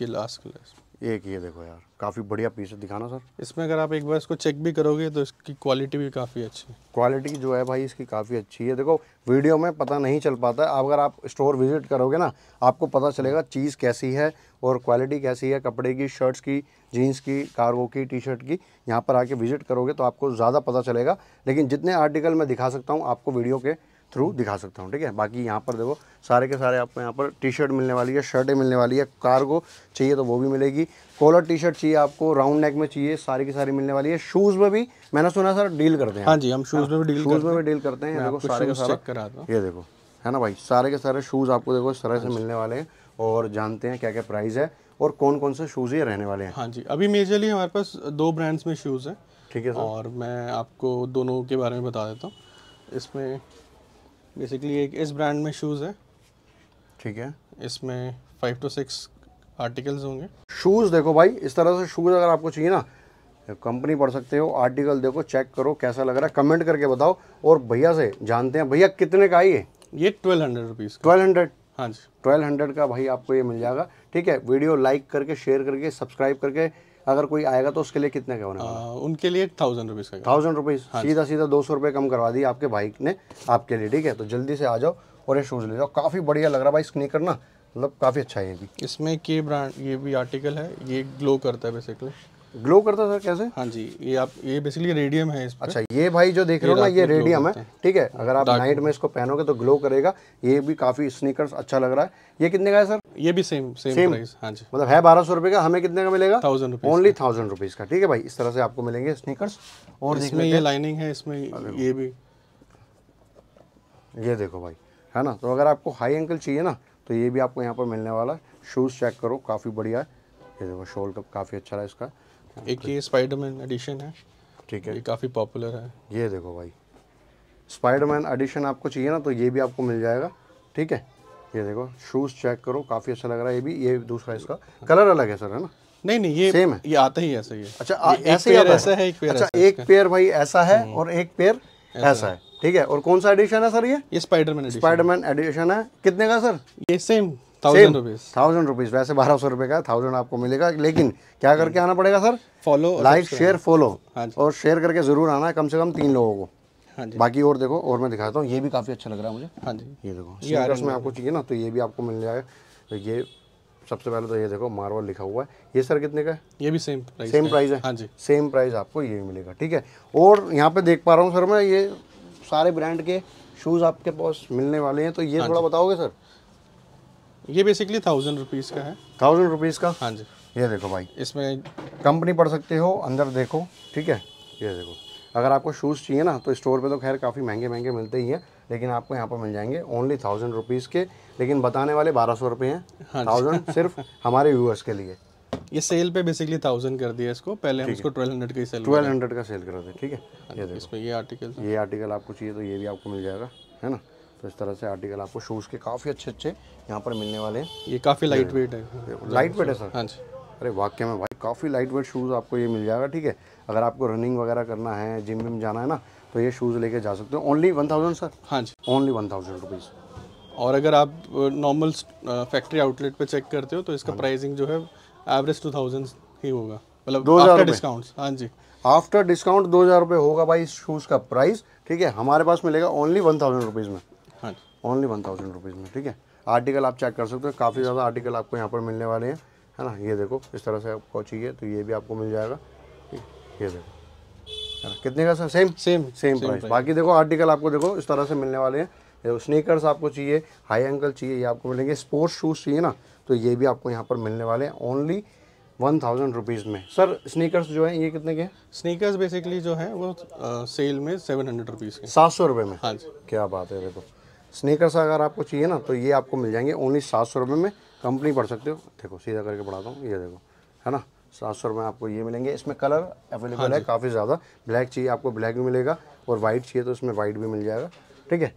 ये लास्ट कलर एक ये देखो यार काफ़ी बढ़िया पीस है दिखाना सर इसमें अगर आप एक बार इसको चेक भी करोगे तो इसकी क्वालिटी भी काफ़ी अच्छी है क्वालिटी जो है भाई इसकी काफ़ी अच्छी है देखो वीडियो में पता नहीं चल पाता है अगर आप स्टोर विजिट करोगे ना आपको पता चलेगा चीज़ कैसी है और क्वालिटी कैसी है कपड़े की शर्ट्स की जीन्स की कारगो की टी शर्ट की यहाँ पर आके विज़िट करोगे तो आपको ज़्यादा पता चलेगा लेकिन जितने आर्टिकल मैं दिखा सकता हूँ आपको वीडियो के थ्रू दिखा सकता हूँ ठीक है बाकी यहाँ पर देखो सारे के सारे आपको यहाँ पर टी शर्ट मिलने वाली है शर्टें मिलने वाली है कार्गो चाहिए तो वो भी मिलेगी कॉलर टी शर्ट चाहिए आपको राउंड नेक में चाहिए सारी की सारी मिलने वाली है शूज़ में भी मैंने सुना सर डील करते हैं हाँ जी हम शूज़ में भी डील शूज़ में भी डील करते हैं देखो सारे का सारा ये देखो है ना भाई सारे के सारे शूज़ आपको देखो इस तरह से हाँ मिलने वाले हैं और जानते हैं क्या क्या प्राइस है और कौन कौन से शूज़ ये रहने वाले हैं हाँ जी अभी मेजरली हमारे पास दो ब्रांड्स में शूज़ हैं ठीक है और मैं आपको दोनों के बारे में बता देता हूँ इसमें बेसिकली एक इस ब्रांड में शूज़ है ठीक है इसमें फाइव टू सिक्स आर्टिकल्स होंगे शूज़ देखो भाई इस तरह से शूज़ अगर आपको चाहिए ना कंपनी पढ़ सकते हो आर्टिकल देखो चेक करो कैसा लग रहा है कमेंट करके बताओ और भैया से जानते हैं भैया कितने का है ये twelve hundred rupees twelve hundred हाँ जी ट्वेल्व हंड्रेड का भाई आपको ये मिल जाएगा ठीक है वीडियो लाइक करके शेयर करके सब्सक्राइब करके अगर कोई आएगा तो उसके लिए कितने का होने आ, उनके लिए थाउजेंड रुपीज़ का थाउजेंड रुपीज़ हाँ सीधा सीधा दो सौ रुपये कम करवा दिए आपके भाई ने आपके लिए ठीक है तो जल्दी से आ जाओ और ये शूज़ ले जाओ काफ़ी बढ़िया लग रहा है भाई स्नीकर ना मतलब काफ़ी अच्छा है ये भी इसमें के ब्रांड ये भी आर्टिकल है ये ग्लो करता है बेसिकली ग्लो करता सर कैसे हाँ जी ये आप ये बेसिकली रेडियम है इस अच्छा ये भाई जो देख रहे हो ना ये रेडियम है ठीक है अगर आप नाइट में इसको पहनोगे तो ग्लो करेगा ये भी काफ़ी स्नीकर्स अच्छा लग रहा है ये कितने का है सर ये भी सेम सेम, सेम प्राइस हाँ जी मतलब है बारह सौ रुपए का हमें कितने का मिलेगा thousand rupees only thousand rupees का ठीक है भाई इस तरह से आपको मिलेंगे स्नीकर्स और इसमें ये लाइनिंग है इसमें ये भी ये देखो भाई है ना तो अगर आपको हाई एंकल चाहिए ना तो ये भी आपको यहाँ पर मिलने वाला है शूज़ चेक करो काफ़ी बढ़िया है ये देखो शॉल का काफ़ी अच्छा रहा है इसका एक ये स्पाइडरमैन एडिशन है ठीक है ये काफ़ी पॉपुलर है ये देखो भाई स्पाइडरमैन एडिशन आपको चाहिए ना तो ये भी आपको मिल जाएगा ठीक है ये देखो शूज़ चेक करो काफ़ी अच्छा लग रहा है ये भी ये दूसरा इसका कलर अलग है सर है ना नहीं नहीं ये सेम है ये आता ही ऐसा ही अच्छा ऐसे ही ऐसा है अच्छा एक पेयर भाई ऐसा है हम्म। और एक पेयर ऐसा है ठीक है और कौन सा एडिशन है सर ये ये स्पाइडरमैन स्पाइडरमैन एडिशन है कितने का सर ये same thousand rupees thousand rupees वैसे बारह सौ रुपये का थाउजेंड आपको मिलेगा लेकिन क्या hmm. करके आना पड़ेगा sir follow like share follow और शेयर हाँ करके ज़रूर आना है कम से कम तीन लोगों को हाँ जी बाकी और देखो और मैं दिखाता हूँ ये भी काफ़ी अच्छा लग रहा है मुझे हाँ जी ये देखो ये में आपको चाहिए ना तो ये भी आपको मिल जाएगा तो ये सबसे पहले तो ये देखो मार्वल लिखा हुआ है ये सर कितने का ये भी सेम प्राइस सेम प्राइस है हाँ जी सेम प्राइस आपको ये मिलेगा ठीक है और यहाँ पे देख पा रहा हूँ सर मैं ये सारे ब्रांड के शूज़ आपके पास मिलने वाले हैं तो ये हाँ थोड़ा बताओगे सर ये बेसिकली थाउजेंड रुपीज़ का है थाउजेंड रुपीज़ का हाँ जी ये देखो भाई इसमें कंपनी पढ़ सकते हो अंदर देखो ठीक है ये देखो अगर आपको शूज़ चाहिए ना तो स्टोर पे तो खैर काफ़ी महंगे महंगे मिलते ही हैं लेकिन आपको यहाँ पर मिल जाएंगे ओनली थाउजेंड रुपीज़ के लेकिन बताने वाले बारह सौ रुपए हैं थाउजेंड हाँ सिर्फ हमारे व्यूअर्स के लिए ये सेल पे बेसिकली थाउजेंड कर दिया इसको पहले हम इसको ट्वेल्व हंड्रेड का ट्वेल्व हंड्रेड का सेल कर देते ठीक है हाँ ये आर्टिकल ये आर्टिकल आपको चाहिए तो ये भी आपको मिल जाएगा है ना तो इस तरह से आर्टिकल आपको शूज़ के काफ़ी अच्छे अच्छे यहाँ पर मिलने वाले हैं ये काफ़ी लाइट वेट है लाइट वेट है सर हाँ जी अरे वाक्य में भाई काफ़ी लाइट वेट शूज़ आपको ये मिल जाएगा ठीक है अगर आपको रनिंग वगैरह करना है जिम विम जाना है ना तो ये शूज़ लेके जा सकते हो ओनली वन थाउजेंड सर हाँ जी ओनली वन थाउजेंड रुपीज़ और अगर आप नॉर्मल फैक्ट्री आउटलेट पे चेक करते हो तो इसका प्राइसिंग हाँ जो है एवरेज टू थाउजेंड ही होगा मतलब दो हज़ार डिस्काउंट हाँ जी आफ्टर डिस्काउंट दो हज़ार रुपये होगा भाई इस शूज़ का प्राइस ठीक है हमारे पास मिलेगा ओनली वन थाउजेंड रुपीज़ में हाँ ओनली वन थाउजेंड रुपीज़ में ठीक है आर्टिकल आप चेक कर सकते हो काफ़ी ज़्यादा आर्टिकल आपको यहाँ पर मिलने वाले हैं है ना ये देखो इस तरह से आपको चाहिए तो ये भी आपको मिल जाएगा ये देखो है ना कितने का sir same same same price बाकी देखो आर्टिकल आपको देखो इस तरह से मिलने वाले हैं देखो स्नीकर्स आपको चाहिए हाई एंकल चाहिए ये आपको मिलेंगे स्पोर्ट्स शूज़ चाहिए ना तो ये भी आपको यहाँ पर मिलने वाले हैं ओनली वन थाउजेंड रुपीज़ में सर स्नीकर्स जो है ये कितने के हैं स्नीकर्स बेसिकली जो है वो आ, सेल में सेवन हंड्रेड रुपीज़ के सात सौ रुपये में हाँ जी क्या बात है देखो स्नीकर्स अगर आपको चाहिए ना तो ये आपको मिल जाएंगे ओनली सात सौ रुपये में कंपनी पढ़ सकते हो देखो सीधा करके पढ़ाता हूँ ये देखो है ना सात सौ रुपये में आपको ये मिलेंगे इसमें कलर अवेलेबल हाँ है काफ़ी ज़्यादा ब्लैक चाहिए आपको ब्लैक भी मिलेगा और वाइट चाहिए तो इसमें वाइट भी मिल जाएगा ठीक है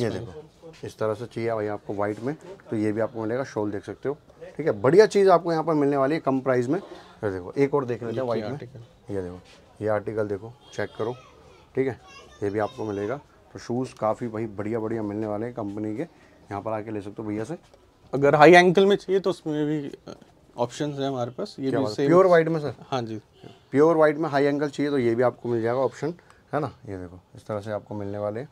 ये देखो इस तरह से चाहिए भाई आपको वाइट में तो ये भी आपको मिलेगा शॉल देख सकते हो ठीक है बढ़िया चीज़ आपको यहाँ पर मिलने वाली है कम प्राइस में ये देखो एक और देख लेते हैं वाइट में ये देखो ये आर्टिकल देखो चेक करो ठीक है ये भी आपको मिलेगा तो शूज़ काफ़ी भाई बढ़िया बढ़िया मिलने वाले हैं कंपनी के यहाँ पर आके ले सकते हो भैया से अगर हाई एंकल में चाहिए तो उसमें भी ऑप्शन है हमारे पास ये भी सेम प्योर वाइट में सर हाँ जी प्योर वाइट में हाई एंकल चाहिए तो ये भी आपको मिल जाएगा ऑप्शन है ना ये देखो इस तरह से आपको मिलने वाले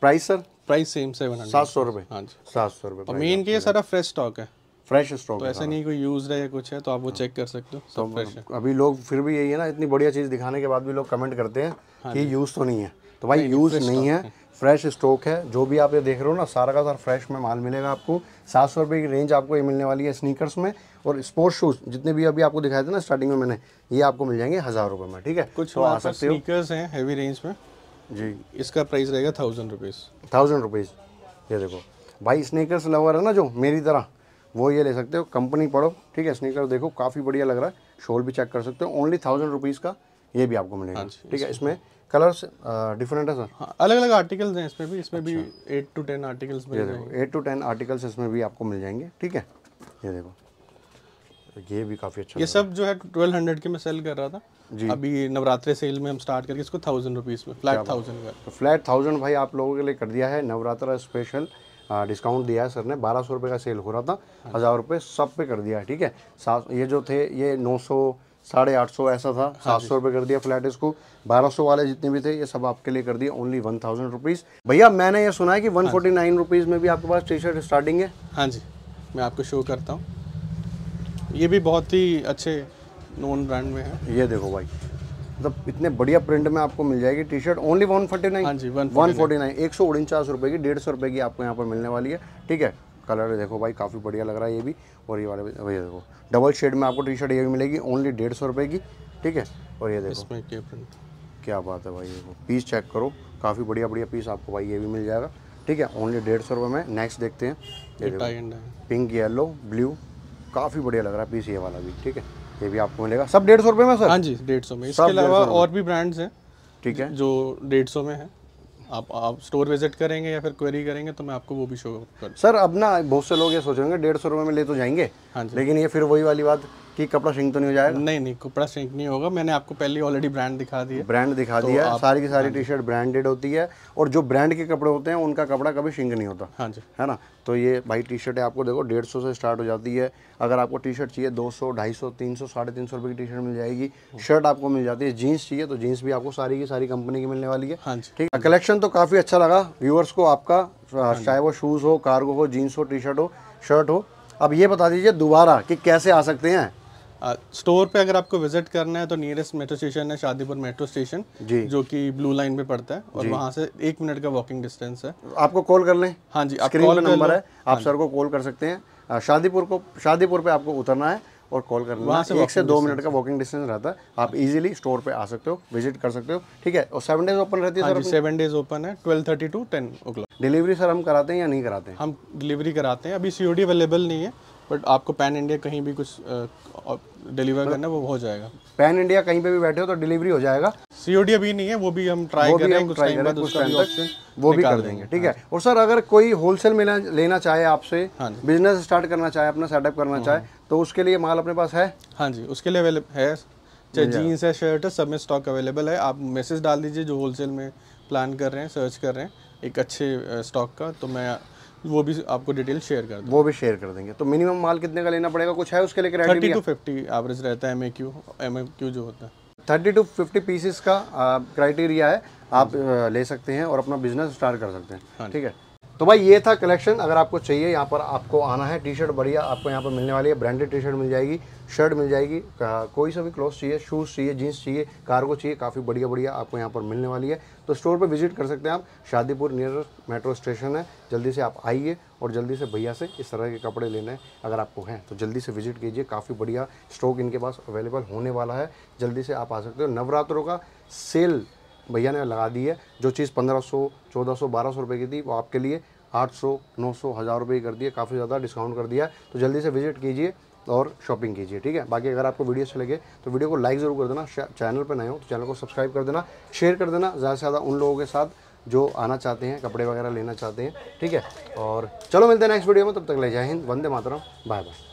price sir price same seven सात सौ रुपये हाँ जी सात सौ रुपये मेन के सारा फ्रेश स्टॉक है फ्रेश स्टॉक तो ऐसा नहीं कोई यूज है या कुछ है तो आप वो चेक हाँ। कर सकते हो सब तो फ्रेश है अभी लोग फिर भी यही है ना इतनी बढ़िया चीज़ दिखाने के बाद भी लोग कमेंट करते हैं हाँ कि यूज़ तो नहीं है तो भाई यूज़ नहीं है फ्रेश स्टॉक है जो भी आप ये देख रहे हो ना सारा का सारा फ्रेश में माल मिलेगा आपको सात सौ रुपये की रेंज आपको ये मिलने वाली है स्नीकर्स में और स्पोर्ट्स शूज़ जितने भी अभी आपको दिखाए थे ना स्टार्टिंग में मैंने ये आपको मिल जाएंगे हज़ार रुपये में ठीक है कुछ तो आ सकते हो स्नीकर्स हैं हैवी रेंज में जी इसका प्राइस रहेगा थाउजेंड रुपीज़ थाउजेंड रुपीज़ ये देखो भाई स्नीकर्स लवर है ना जो मेरी तरह वो ये ले सकते हो कंपनी पढ़ो ठीक है स्नीकर देखो काफ़ी बढ़िया लग रहा है शोल भी चेक कर सकते हो ओनली थाउजेंड रुपीज़ का ये भी आपको मिलेगा अच्छा, ठीक है इसमें कलर्स डिफरेंट uh, है सर अलग अलग आर्टिकल्स हैं इसमें भी इसमें भी eight to ten articles eight to ten articles इसमें भी आपको मिल जाएंगे ठीक है ये देखो ये भी काफ़ी अच्छा ये सब जो है ट्वेल्व हंड्रेड के मैं सेल कर रहा था जी अभी नवरात्रे सेल में हम स्टार्ट करके इसको थाउजेंड रुपीज़ में फ्लैट थाउजेंड का तो फ्लैट थाउजेंड भाई आप लोगों के लिए कर दिया है नवरात्रा स्पेशल डिस्काउंट uh, दिया है सर ने बारह सौ रुपये का सेल हो रहा था हाँ। हज़ार रुपये सब पे कर दिया है ठीक है सात ये जो थे ये नौ सौ साढ़े आठ सौ ऐसा था हाँ सात सौ रुपये कर दिया फ्लैट इसको बारह सौ वाले जितने भी थे ये सब आपके लिए कर दिया ओनली वन थाउजेंड रुपीज़ भैया मैंने ये सुना है कि वन फोर्टी नाइन रुपीज़ में भी आपके पास टी शर्ट स्टार्टिंग है हाँ जी मैं आपको शो करता हूँ ये भी बहुत ही अच्छे नॉन ब्रांड में है ये देखो भाई मतलब इतने बढ़िया प्रिंट में आपको मिल जाएगी T shirt only one forty nine जी वन फोर्टी नाइन एक सौ उनचास हाँ रुपये की डेढ़ सौ रुपये की आपको यहाँ पर मिलने वाली है ठीक है कलर देखो भाई काफ़ी बढ़िया लग रहा है ये भी और ये वाले भैया देखो डबल शेड में आपको टी शर्ट ये भी मिलेगी ओनली डेढ़ सौ रुपये की ठीक है और ये देखो इसमें क्या प्रिंट क्या बात है भाई देखो पीस चेक करो काफ़ी बढ़िया बढ़िया पीस आपको भाई ये भी मिल जाएगा ठीक है ओनली डेढ़ सौ रुपये में नेक्स्ट देखते हैं पिंक येलो ब्लू काफ़ी बढ़िया लग रहा है पीस ये वाला भी ठीक है ये भी आपको मिलेगा सब डेढ़ सौ रुपये में सर हाँ जी डेढ़ सौ में इसके अलावा और भी ब्रांड्स हैं ठीक है जो डेढ़ सौ में है आप आप स्टोर विजिट करेंगे या फिर क्वेरी करेंगे तो मैं आपको वो भी शो कर सर अब ना बहुत से लोग ये सोचेंगे डेढ़ सौ रुपये में ले तो जाएंगे हाँ जी लेकिन ये फिर वही वाली बात कि कपड़ा श्रिंक तो नहीं हो जाएगा नहीं नहीं कपड़ा श्रिंक नहीं होगा मैंने आपको पहले ऑलरेडी ब्रांड दिखा दिया ब्रांड दिखा तो दिया सारी की सारी टी शर्ट ब्रांडेड होती है और जो ब्रांड के कपड़े होते हैं उनका कपड़ा कभी श्रिंक नहीं होता हाँ जी है ना तो ये भाई टी शर्ट आपको देखो डेढ़ सौ से स्टार्ट हो जाती है अगर आपको टी शर्ट चाहिए दो सौ ढाई सौ तीन सौ साढ़े तीन सौ रुपये की टी शर्ट मिल जाएगी शर्ट आपको मिल जाती है जीन्स चाहिए तो जीन्स भी आपको सारी की सारी कंपनी की मिलने वाली है हाँ जी ठीक है कलेक्शन तो काफ़ी अच्छा लगा व्यूअर्स को आपका हाँ चाहे वो शूज़ हो कार्गो हो जीन्स हो टी शर्ट हो शर्ट हो अब ये बता दीजिए दोबारा कि कैसे आ सकते हैं स्टोर पे अगर आपको विजिट करना है तो नियरेस्ट मेट्रो स्टेशन है शादीपुर मेट्रो स्टेशन जो कि ब्लू लाइन पे पड़ता है और वहाँ से एक मिनट का वॉकिंग डिस्टेंस है आपको कॉल कर लें हाँ जी आपका कॉल नंबर है आप सर हाँ को कॉल कर सकते हैं शादीपुर को शादीपुर पे आपको उतरना है और कॉल करना वहाँ से एक से दो मिनट का वॉकिंग डिस्टेंस रहता है आप इजीली स्टोर पे आ सकते हो विजिट कर सकते हो ठीक है और सेवन डेज ओपन रहती है सर सेवन डेज ओपन है ट्वेल्व थर्टी टू टेन ओ डिलीवरी सर हम कराते हैं या नहीं कराते हैं हम डिलीवरी कराते हैं अभी सी अवेलेबल नहीं है बट आपको पैन इंडिया कहीं भी कुछ डिलीवर करना वो हो जाएगा पैन इंडिया कहीं पे भी बैठे हो तो डिलीवरी हो जाएगा सीओडी अभी नहीं है वो भी हम ट्राई कर रहे हैं कुछ टाइम बाद उसका वो भी कर देंगे ठीक है हाँ और सर अगर कोई होलसेल में लेना चाहे आपसे बिजनेस हाँ स्टार्ट करना चाहे अपना सेटअप करना हाँ। चाहे तो उसके लिए माल अपने पास है हाँ जी उसके लिए अवेलेबल है चाहे जीन्स है शर्ट है सब में स्टॉक अवेलेबल है आप मैसेज डाल दीजिए जो होलसेल में प्लान कर रहे हैं सर्च कर रहे हैं एक अच्छे स्टॉक का तो मैं वो भी आपको डिटेल शेयर कर वो भी शेयर कर देंगे तो मिनिमम माल कितने का लेना पड़ेगा कुछ है उसके लिए थर्टी टू फिफ्टी एवरेज रहता है M A Q M A Q जो होता है थर्टी टू फिफ्टी पीसिस का क्राइटेरिया है आप हाँ ले सकते हैं और अपना बिजनेस स्टार्ट कर सकते हैं हाँ ठीक है तो भाई ये था कलेक्शन अगर आपको चाहिए यहाँ पर आपको आना है टी शर्ट बढ़िया आपको यहाँ पर मिलने वाली है ब्रांडेड टी शर्ट मिल जाएगी शर्ट मिल जाएगी कोई सा भी क्लॉथ चाहिए शूज़ चाहिए जीन्स चाहिए कार्गो चाहिए काफ़ी बढ़िया बढ़िया आपको यहाँ पर मिलने वाली है तो स्टोर पर विजिट कर सकते हैं आप शादीपुर नियर मेट्रो स्टेशन है जल्दी से आप आइए और जल्दी से भैया से इस तरह के कपड़े लेने अगर आपको हैं तो जल्दी से विजिट कीजिए काफ़ी बढ़िया स्टॉक इनके पास अवेलेबल होने वाला है जल्दी से आप आ सकते हो नवरात्रों का सेल भैया ने लगा दी है जो चीज़ पंद्रह सौ चौदह सौ बारह सौ रुपये की थी वो आपके लिए आठ सौ नौ सौ हज़ार रुपये की कर दिए काफ़ी ज़्यादा डिस्काउंट कर दिया तो जल्दी से विजिट कीजिए और शॉपिंग कीजिए ठीक है बाकी अगर आपको वीडियो अच्छे लगे तो वीडियो को लाइक ज़रूर कर देना चैनल पर नए हो तो चैनल को सब्सक्राइब कर देना शेयर कर देना ज़्यादा से ज़्यादा उन लोगों के साथ जो आना चाहते हैं कपड़े वगैरह लेना चाहते हैं ठीक है और चलो मिलते हैं नेक्स्ट वीडियो में तब तक ले जाए हिंद वंदे मातरम बाय बाय